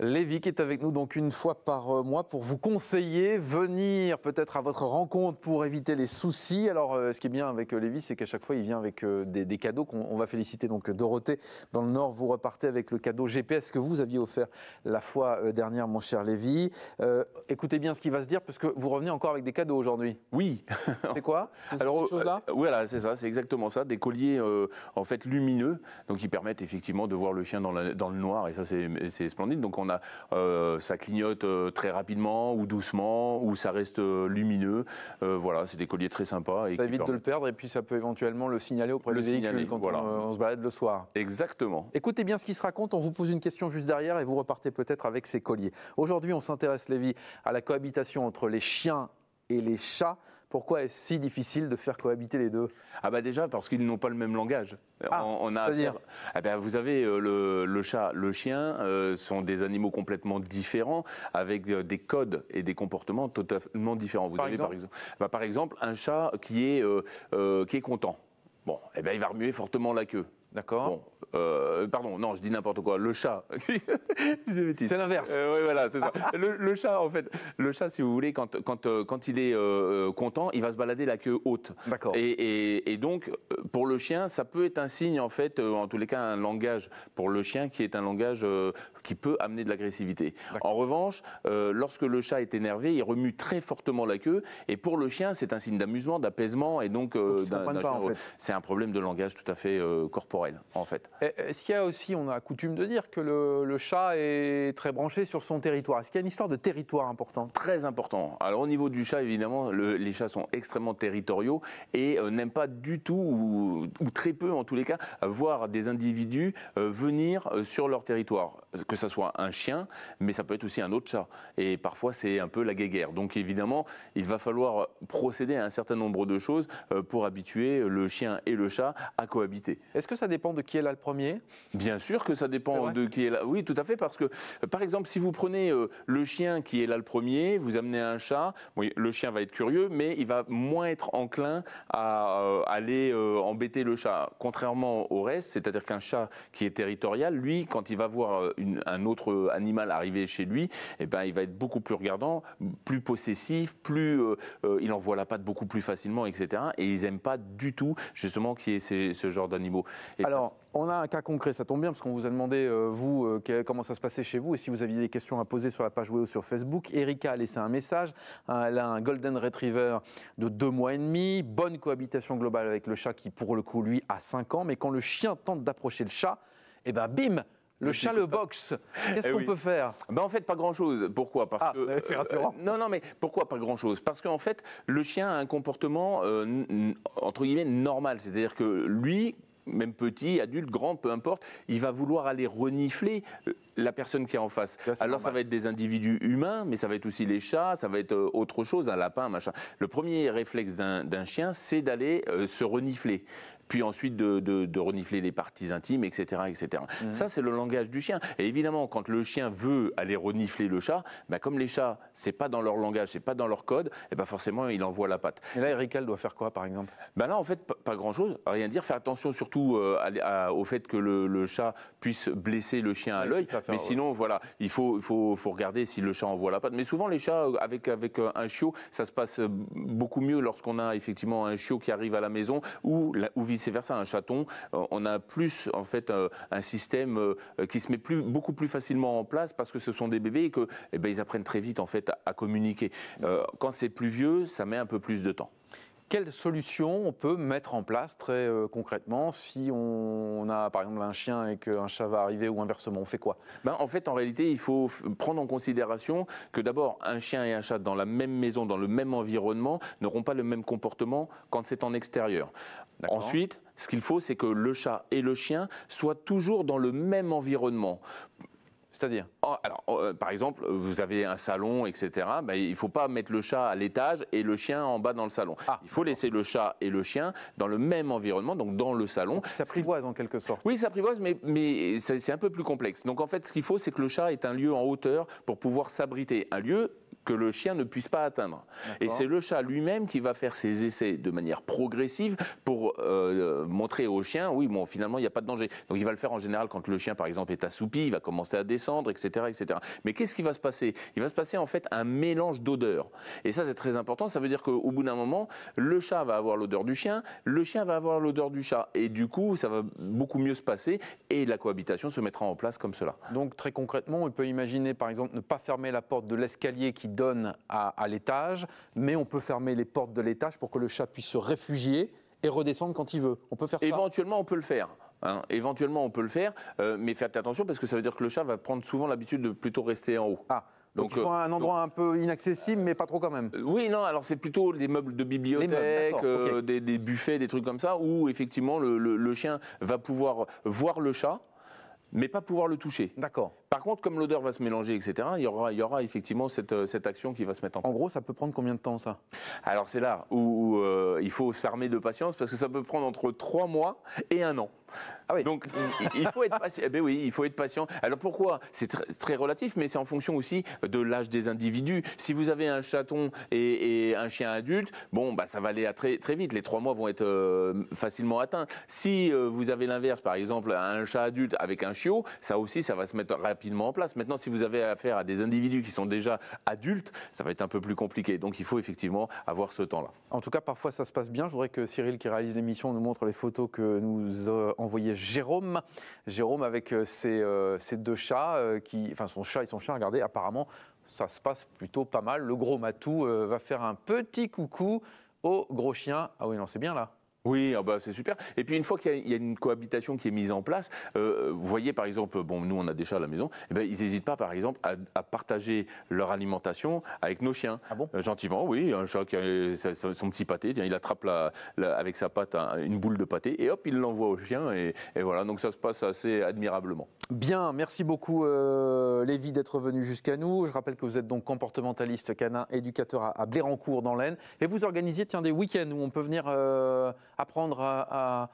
Lévy qui est avec nous donc une fois par euh, mois pour vous conseiller, venir peut-être à votre rencontre pour éviter les soucis. Alors euh, ce qui est bien avec euh, Lévy, c'est qu'à chaque fois il vient avec des, cadeaux qu'on va féliciter. Donc Dorothée, dans le Nord, vous repartez avec le cadeau GPS que vous aviez offert la fois dernière, mon cher Lévy. écoutez bien ce qui va se dire parce que vous revenez encore avec des cadeaux aujourd'hui. Oui. C'est quoi C'est Alors oui Voilà, c'est ça, c'est exactement ça. Des colliers en fait lumineux, donc qui permettent effectivement de voir le chien dans, dans le noir et ça c'est splendide. Donc on euh, ça clignote euh, très rapidement ou doucement, ou ça reste euh, lumineux. voilà, c'est des colliers très sympas. Et ça évite de le perdre et puis ça peut éventuellement le signaler auprès le des quand on, se balade le soir. Exactement. Écoutez bien ce qui se raconte, on vous pose une question juste derrière et vous repartez peut-être avec ces colliers. Aujourd'hui, on s'intéresse, Lévi, à la cohabitation entre les chiens et les chats. Pourquoi est-ce si difficile de faire cohabiter les deux Ah bah déjà parce qu'ils n'ont pas le même langage. Ah, on, dire eh vous avez euh, le, chat, le chien euh, sont des animaux complètement différents avec euh, des codes et des comportements totalement différents. Vous par avez exemple par exemple, bah, par exemple un chat qui est qui est content. Bon, eh ben il va remuer fortement la queue. D'accord. Bon, euh, pardon, non, je dis n'importe quoi. Le chat. c'est l'inverse. Euh, oui, voilà, c'est ça. le, chat, en fait, le chat, si vous voulez, quand, euh, il est content, il va se balader la queue haute. D'accord. Et, donc, pour le chien, ça peut être un signe, en fait, en tous les cas, un langage pour le chien qui est un langage qui peut amener de l'agressivité. En revanche, lorsque le chat est énervé, il remue très fortement la queue. Et pour le chien, c'est un signe d'amusement, d'apaisement. Et donc, c'est un problème de langage tout à fait corporel en fait. Est-ce qu'il y a aussi, on a coutume de dire que le, chat est très branché sur son territoire. Est-ce qu'il y a une histoire de territoire important Très important. Alors au niveau du chat, évidemment, les chats sont extrêmement territoriaux et euh, n'aiment pas du tout, ou, très peu en tous les cas, voir des individus euh, venir euh, sur leur territoire. Que ça soit un chien, mais ça peut être aussi un autre chat. Et parfois, c'est un peu la guéguerre. Donc évidemment, il va falloir procéder à un certain nombre de choses pour habituer le chien et le chat à cohabiter. Est-ce que ça ça dépend de qui est là le premier Bien sûr que ça dépend de qui est là. Oui, tout à fait, parce que, euh, par exemple, si vous prenez euh, le chien qui est là le premier, vous amenez un chat, le chien va être curieux, mais il va moins être enclin à euh, aller embêter le chat. Contrairement au reste, c'est-à-dire qu'un chat qui est territorial, lui, quand il va voir un autre animal arriver chez lui, eh ben, il va être beaucoup plus regardant, plus possessif, plus il envoie la patte beaucoup plus facilement, etc. Et ils n'aiment pas du tout, justement, qui y ce genre d'animaux. Alors, on a un cas concret, ça tombe bien, parce qu'on vous a demandé, euh, vous, euh, comment ça se passait chez vous, et si vous aviez des questions à poser sur la page web sur Facebook. Erika a laissé un message, hein, elle a un Golden Retriever de deux mois et demi, bonne cohabitation globale avec le chat qui, pour le coup, lui, a cinq ans, mais quand le chien tente d'approcher le chat, et eh ben bim, le chat le boxe. Qu'est-ce eh qu'on peut faire ben En fait, pas grand-chose. Pourquoi Parce ah, que. C'est euh, rassurant. non, non, mais pourquoi pas grand-chose Parce qu'en fait, le chien a un comportement, entre guillemets, normal. C'est-à-dire que lui, même petit, adulte, grand, peu importe, il va vouloir aller renifler euh, la personne qui est en face. Alors ça va être des individus humains, mais ça va être aussi les chats, ça va être euh, autre chose, un lapin, machin. Le premier réflexe d'un chien, c'est d'aller euh, se renifler puis ensuite de, renifler les parties intimes, etc. etc. Mmh. Ça, c'est le langage du chien. Et évidemment, quand le chien veut aller renifler le chat, bah comme les chats, c'est pas dans leur langage, c'est pas dans leur code, et bah, forcément, il envoie la patte. Et là, Erical doit faire quoi, par exemple Ben Là, en fait, pas, grand-chose, rien dire. Faire attention surtout euh, au fait que le, chat puisse blesser le chien à l'œil, mais sinon, voilà, il faut, regarder si le chat envoie la patte. Mais souvent, les chats, euh, avec, avec euh, un chiot, ça se passe euh, beaucoup mieux lorsqu'on a effectivement un chiot qui arrive à la maison ou, ou vice-versa, un chaton. On a plus, en fait, un système qui se met beaucoup plus facilement en place parce que ce sont des bébés et que, eh ben, apprennent très vite, en fait, à, communiquer. quand c'est plus vieux, ça met un peu plus de temps. Quelles solutions on peut mettre en place très euh, concrètement si on a par exemple un chien et qu'un chat va arriver ou inversement On fait quoi ben, En fait, en réalité, il faut prendre en considération que d'abord, un chien et un chat dans la même maison, dans le même environnement, n'auront pas le même comportement quand c'est en extérieur. Ensuite, ce qu'il faut, c'est que le chat et le chien soient toujours dans le même environnement c'est-à-dire Alors, euh, par exemple, vous avez un salon, etc. Ben, il ne faut pas mettre le chat à l'étage et le chien en bas dans le salon. Ah. il faut laisser le chat et le chien dans le même environnement, donc dans le salon. ça s'apprivoise en quelque sorte. Oui, ça s'apprivoise, mais, c'est un peu plus complexe. Donc en fait, ce qu'il faut, c'est que le chat ait un lieu en hauteur pour pouvoir s'abriter. Un lieu que le chien ne puisse pas atteindre. Et c'est le chat lui-même qui va faire ses essais de manière progressive pour euh, euh, montrer au chien, oui, bon, finalement, il n'y a pas de danger. Donc il va le faire en général quand le chien, par exemple, est assoupi, il va commencer à descendre, etc. etc. Mais qu'est-ce qui va se passer Il va se passer en fait un mélange d'odeurs. Et ça, c'est très important. Ça veut dire qu'au bout d'un moment, le chat va avoir l'odeur du chien, le chien va avoir l'odeur du chat. Et du coup, ça va beaucoup mieux se passer et la cohabitation se mettra en place comme cela. Donc très concrètement, on peut imaginer, par exemple, ne pas fermer la porte de l'escalier qui donne à, l'étage, mais on peut fermer les portes de l'étage pour que le chat puisse se réfugier et redescendre quand il veut. On peut faire Éventuellement, ça. on peut le faire. éventuellement, on peut le faire, hein. euh, mais faites attention parce que ça veut dire que le chat va prendre souvent l'habitude de plutôt rester en haut. Ah. Donc, euh, un endroit un peu inaccessible, mais pas trop quand même. Oui, non, alors c'est plutôt des meubles de bibliothèque, euh, des, buffets, des trucs comme ça, où effectivement le chien va pouvoir voir le chat, mais pas pouvoir le toucher. D'accord. Par contre, comme l'odeur va se mélanger, etc., il y aura, il y aura effectivement cette, euh, action qui va se mettre en place. En gros, ça peut prendre combien de temps ça Alors c'est là où, euh, il faut s'armer de patience parce que ça peut prendre entre 3 mois et 1 an. Ah oui. Donc il faut être patient. Eh ben oui, il faut être patient. Alors pourquoi C'est très, relatif, mais c'est en fonction aussi de l'âge des individus. Si vous avez un chaton et, un chien adulte, bon, bah ça va aller à très très vite. Les 3 mois vont être euh, facilement atteints. Si vous avez l'inverse, par exemple, un chat adulte avec un chiot, ça aussi, ça va se mettre rapidement en place. Maintenant, si vous avez affaire à des individus qui sont déjà adultes, ça va être un peu plus compliqué. Donc il faut effectivement avoir ce temps-là. En tout cas, parfois ça se passe bien. Je voudrais que Cyril, qui réalise l'émission, nous montre les photos que nous a envoyées Jérôme. Jérôme avec euh, euh, ses, deux chats, euh, qui, enfin son chat et son chien, regardez, apparemment ça se passe plutôt pas mal. Le gros matou va faire un petit coucou au gros chien. Ah oui, non, c'est bien là. Oui, ah bah c'est super. Et puis une fois qu'il y, a une cohabitation qui est mise en place, euh, vous voyez par exemple, bon, nous on a des chats à la maison, eh ben, ils n'hésitent pas par exemple à, partager leur alimentation avec nos chiens. Ah bon euh, gentiment, oui. Un chat qui a son petit pâté, il attrape avec sa patte une boule de pâté et hop, il l'envoie au chien. Et, voilà, donc ça se passe assez admirablement. Bien, merci beaucoup euh, Lévi d'être venu jusqu'à nous. Je rappelle que vous êtes donc comportementaliste canin, éducateur à, Blérancourt dans l'Aisne. Et vous organisez tiens, des week-ends où on peut venir euh, apprendre à,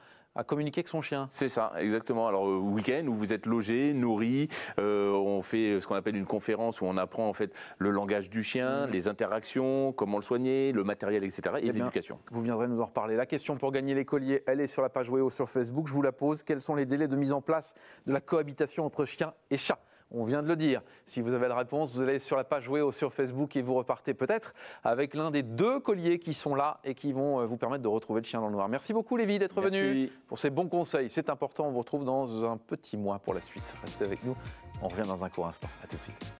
communiquer avec son chien. C'est ça, exactement. Alors, euh, week-end où vous êtes logé, nourri, euh, on fait euh, ce qu'on appelle une conférence où on apprend en fait le langage du chien, mhm. les interactions, comment le soigner, le matériel, etc. et, eh l'éducation. Vous viendrez nous en reparler. La question pour gagner les colliers, elle est sur la page Weo sur Facebook. Je vous la pose. Quels sont les délais de mise en place de la cohabitation entre chien et chat on vient de le dire. Si vous avez la réponse, vous allez sur la page Jouer sur Facebook et vous repartez peut-être avec l'un des deux colliers qui sont là et qui vont euh, vous permettre de retrouver le chien dans le noir. Merci beaucoup Lévi d'être venu pour ces bons conseils. C'est important, on vous retrouve dans un petit mois pour la suite. Restez avec nous, on revient dans un court instant. À tout de suite.